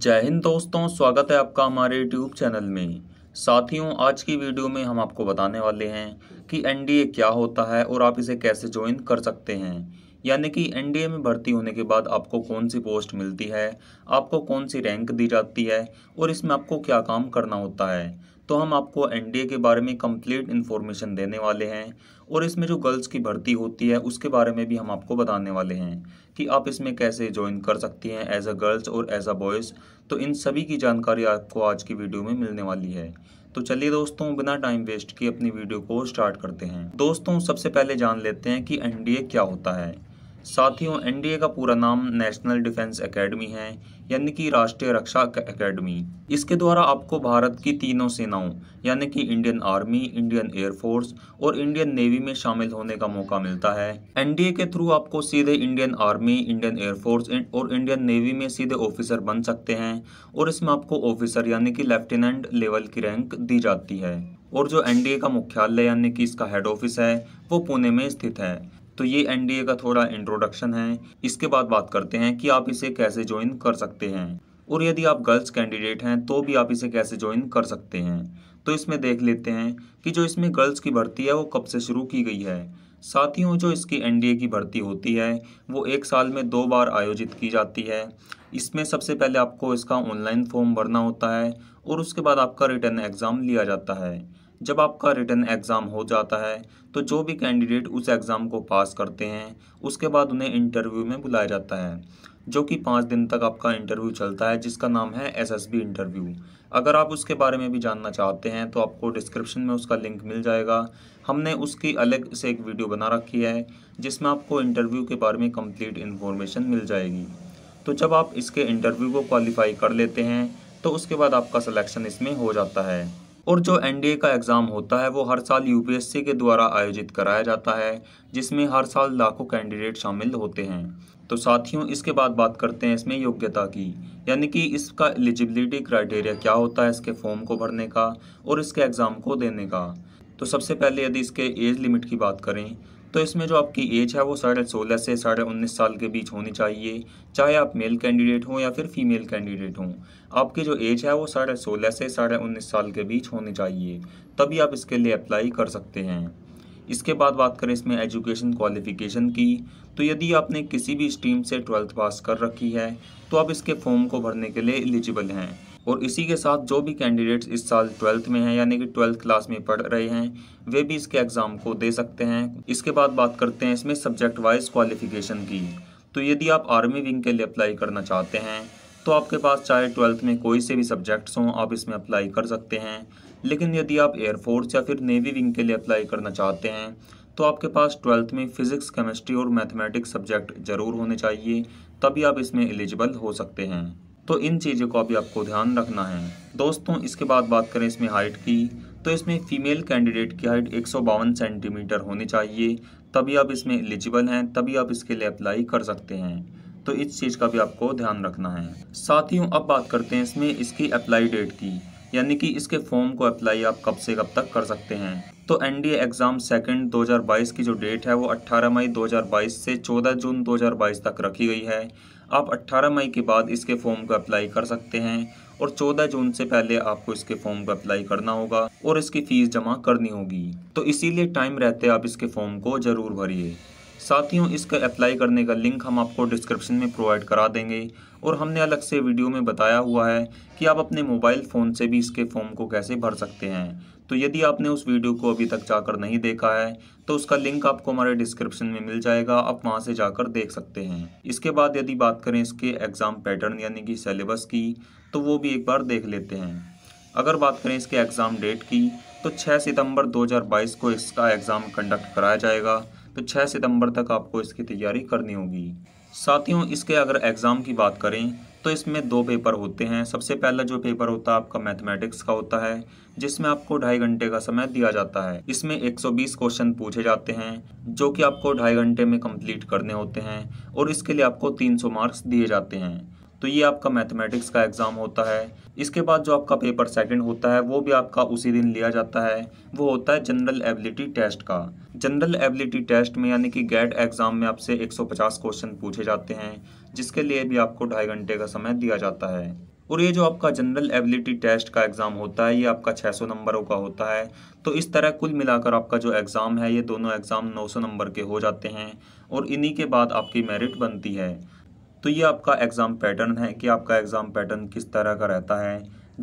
जय हिंद दोस्तों स्वागत है आपका हमारे यूट्यूब चैनल में साथियों आज की वीडियो में हम आपको बताने वाले हैं कि एनडीए क्या होता है और आप इसे कैसे ज्वाइन कर सकते हैं यानी कि एनडीए में भर्ती होने के बाद आपको कौन सी पोस्ट मिलती है आपको कौन सी रैंक दी जाती है और इसमें आपको क्या काम करना होता है तो हम आपको एनडीए के बारे में कंप्लीट इन्फॉर्मेशन देने वाले हैं और इसमें जो गर्ल्स की भर्ती होती है उसके बारे में भी हम आपको बताने वाले हैं कि आप इसमें कैसे ज्वाइन कर सकती हैं एज अ गर्ल्स और एज अ बॉयज़ तो इन सभी की जानकारी आपको आज की वीडियो में मिलने वाली है तो चलिए दोस्तों बिना टाइम वेस्ट किए अपनी वीडियो को स्टार्ट करते हैं दोस्तों सबसे पहले जान लेते हैं कि एन क्या होता है साथियों एनडीए का पूरा नाम नेशनल डिफेंस एकेडमी है यानी कि राष्ट्रीय रक्षा एकेडमी इसके द्वारा आपको भारत की तीनों सेनाओं यानी कि इंडियन आर्मी इंडियन एयरफोर्स और इंडियन नेवी में शामिल होने का मौका मिलता है एनडीए के थ्रू आपको सीधे इंडियन आर्मी इंडियन एयरफोर्स और इंडियन नेवी में सीधे ऑफिसर बन सकते हैं और इसमें आपको ऑफिसर यानी कि लेफ्टिनेंट लेवल की रैंक दी जाती है और जो एनडीए का मुख्यालय यानी कि इसका हेड ऑफिस है वो पुणे में स्थित है तो ये एन का थोड़ा इंट्रोडक्शन है इसके बाद बात करते हैं कि आप इसे कैसे ज्वाइन कर सकते हैं और यदि आप गर्ल्स कैंडिडेट हैं तो भी आप इसे कैसे ज्वाइन कर सकते हैं तो इसमें देख लेते हैं कि जो इसमें गर्ल्स की भर्ती है वो कब से शुरू की गई है साथियों जो इसकी एन की भर्ती होती है वो एक साल में दो बार आयोजित की जाती है इसमें सबसे पहले आपको इसका ऑनलाइन फॉर्म भरना होता है और उसके बाद आपका रिटर्न एग्ज़ाम लिया जाता है जब आपका रिटर्न एग्ज़ाम हो जाता है तो जो भी कैंडिडेट उस एग्ज़ाम को पास करते हैं उसके बाद उन्हें इंटरव्यू में बुलाया जाता है जो कि पाँच दिन तक आपका इंटरव्यू चलता है जिसका नाम है एसएसबी इंटरव्यू अगर आप उसके बारे में भी जानना चाहते हैं तो आपको डिस्क्रिप्शन में उसका लिंक मिल जाएगा हमने उसकी अलग से एक वीडियो बना रखी है जिसमें आपको इंटरव्यू के बारे में कंप्लीट इन्फॉर्मेशन मिल जाएगी तो जब आप इसके इंटरव्यू को क्वालिफाई कर लेते हैं तो उसके बाद आपका सिलेक्शन इसमें हो जाता है और जो एनडीए का एग्ज़ाम होता है वो हर साल यूपीएससी के द्वारा आयोजित कराया जाता है जिसमें हर साल लाखों कैंडिडेट शामिल होते हैं तो साथियों इसके बाद बात करते हैं इसमें योग्यता की यानी कि इसका एलिजिबिलिटी क्राइटेरिया क्या होता है इसके फॉर्म को भरने का और इसके एग्ज़ाम को देने का तो सबसे पहले यदि इसके एज लिमिट की बात करें तो इसमें जो आपकी एज है वो साढ़े सोलह से साढ़े उन्नीस साल के बीच होनी चाहिए चाहे आप मेल कैंडिडेट हों या फिर फीमेल कैंडिडेट हों आपकी जो एज है वो साढ़े सोलह से साढ़े उन्नीस साल के बीच होनी चाहिए तभी आप इसके लिए अप्लाई कर सकते हैं इसके बाद बात करें इसमें एजुकेशन क्वालिफ़िकेशन की तो यदि आपने किसी भी स्ट्रीम से ट्वेल्थ पास कर रखी है तो आप इसके फॉर्म को भरने के लिए एलिजिबल हैं और इसी के साथ जो भी कैंडिडेट्स इस साल ट्वेल्थ में हैं यानी कि ट्वेल्थ क्लास में पढ़ रहे हैं वे भी इसके एग्ज़ाम को दे सकते हैं इसके बाद बात करते हैं इसमें सब्जेक्ट वाइज क्वालिफिकेशन की तो यदि आप आर्मी विंग के लिए अप्लाई करना चाहते हैं तो आपके पास चाहे ट्वेल्थ में कोई से भी सब्जेक्ट्स हों आप इसमें अप्लाई कर सकते हैं लेकिन यदि आप एयरफोर्स या फिर नेवी विंग के लिए अप्लाई करना चाहते हैं तो आपके पास ट्वेल्थ में फ़िज़िक्स केमिस्ट्री और मैथमेटिक्स सब्जेक्ट ज़रूर होने चाहिए तभी आप इसमें एलिजिबल हो सकते हैं तो इन चीज़ों का भी आपको ध्यान रखना है दोस्तों इसके बाद बात करें इसमें हाइट की तो इसमें फ़ीमेल कैंडिडेट की हाइट एक सेंटीमीटर होनी चाहिए तभी आप इसमें एलिजिबल हैं तभी आप इसके लिए अप्लाई कर सकते हैं तो इस चीज़ का भी आपको ध्यान रखना है साथियों अब बात करते हैं इसमें इसकी अप्लाई डेट की यानी कि इसके फॉर्म को अप्लाई आप कब से कब तक कर सकते हैं तो एनडीए एग्ज़ाम सेकंड 2022 की जो डेट है वो 18 मई 2022 से 14 जून 2022 तक रखी गई है आप 18 मई के बाद इसके फॉर्म का अप्लाई कर सकते हैं और 14 जून से पहले आपको इसके फॉर्म का अप्लाई करना होगा और इसकी फ़ीस जमा करनी होगी तो इसीलिए टाइम रहते आप इसके फॉर्म को ज़रूर भरिए साथियों इसका अप्लाई करने का लिंक हम आपको डिस्क्रिप्शन में प्रोवाइड करा देंगे और हमने अलग से वीडियो में बताया हुआ है कि आप अपने मोबाइल फ़ोन से भी इसके फॉर्म को कैसे भर सकते हैं तो यदि आपने उस वीडियो को अभी तक जाकर नहीं देखा है तो उसका लिंक आपको हमारे डिस्क्रिप्शन में मिल जाएगा आप वहाँ से जाकर देख सकते हैं इसके बाद यदि बात करें इसके एग्ज़ाम पैटर्न यानी कि सिलेबस की तो वो भी एक बार देख लेते हैं अगर बात करें इसके एग्ज़ाम डेट की तो 6 सितंबर 2022 को इसका एग्ज़ाम कंडक्ट कराया जाएगा तो 6 सितंबर तक आपको इसकी तैयारी करनी होगी साथियों इसके अगर एग्ज़ाम की बात करें तो इसमें दो पेपर होते हैं सबसे पहला जो पेपर होता है आपका मैथमेटिक्स का होता है जिसमें आपको ढाई घंटे का समय दिया जाता है इसमें 120 क्वेश्चन पूछे जाते हैं जो कि आपको ढाई घंटे में कंप्लीट करने होते हैं और इसके लिए आपको 300 मार्क्स दिए जाते हैं तो ये आपका मैथमेटिक्स का एग्ज़ाम होता है इसके बाद जो आपका पेपर सेकंड होता है वो भी आपका उसी दिन लिया जाता है वो होता है जनरल एबिलिटी टेस्ट का जनरल एबिलिटी टेस्ट में यानी कि गेट एग्ज़ाम में आपसे 150 क्वेश्चन पूछे जाते हैं जिसके लिए भी आपको ढाई घंटे का समय दिया जाता है और ये जो आपका जनरल एबिलिटी टेस्ट का एग्ज़ाम होता है ये आपका 600 नंबरों का होता है तो इस तरह कुल मिलाकर आपका जो एग्ज़ाम है ये दोनों एग्ज़ाम 900 नंबर के हो जाते हैं और इन्हीं के बाद आपकी मेरिट बनती है तो ये आपका एग्ज़ाम पैटर्न है कि आपका एग्ज़ाम पैटर्न किस तरह का रहता है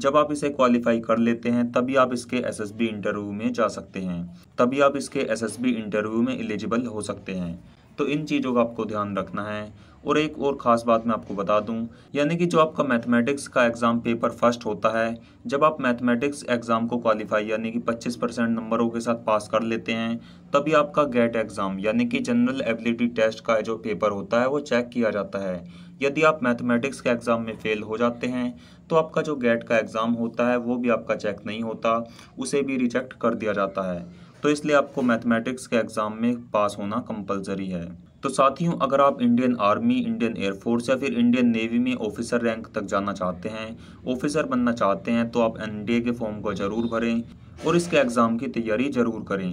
जब आप इसे क्वालिफाई कर लेते हैं तभी आप इसके एसएसबी इंटरव्यू में जा सकते हैं तभी आप इसके एसएसबी इंटरव्यू में एलिजिबल हो सकते हैं तो इन चीज़ों का आपको ध्यान रखना है और एक और ख़ास बात मैं आपको बता दूं यानी कि जो आपका मैथमेटिक्स का एग्ज़ाम पेपर फर्स्ट होता है जब आप मैथमेटिक्स एग्ज़ाम को क्वालिफाई यानी कि 25 परसेंट नंबरों के साथ पास कर लेते हैं तभी आपका गेट एग्ज़ाम यानी कि जनरल एबिलिटी टेस्ट का जो पेपर होता है वो चेक किया जाता है यदि आप मैथमेटिक्स के एग्ज़ाम में फ़ेल हो जाते हैं तो आपका जो गेट का एग्ज़ाम होता है वो भी आपका चेक नहीं होता उसे भी रिजेक्ट कर दिया जाता है तो इसलिए आपको मैथमेटिक्स के एग्ज़ाम में पास होना कंपलसरी है तो साथियों अगर आप इंडियन आर्मी इंडियन एयरफोर्स या फिर इंडियन नेवी में ऑफिसर रैंक तक जाना चाहते हैं ऑफिसर बनना चाहते हैं तो आप एन के फॉर्म को ज़रूर भरें और इसके एग्ज़ाम की तैयारी ज़रूर करें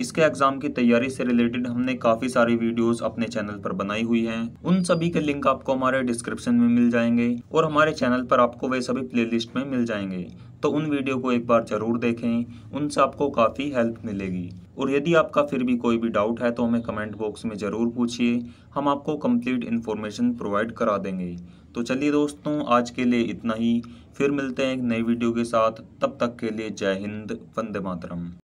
इसके एग्ज़ाम की तैयारी से रिलेटेड हमने काफ़ी सारी वीडियोस अपने चैनल पर बनाई हुई हैं उन सभी के लिंक आपको हमारे डिस्क्रिप्शन में मिल जाएंगे और हमारे चैनल पर आपको वे सभी प्लेलिस्ट में मिल जाएंगे तो उन वीडियो को एक बार ज़रूर देखें उनसे आपको काफ़ी हेल्प मिलेगी और यदि आपका फिर भी कोई भी डाउट है तो हमें कमेंट बॉक्स में ज़रूर पूछिए हम आपको कंप्लीट इन्फॉर्मेशन प्रोवाइड करा देंगे तो चलिए दोस्तों आज के लिए इतना ही फिर मिलते हैं एक नई वीडियो के साथ तब तक के लिए जय हिंद वंदे मातरम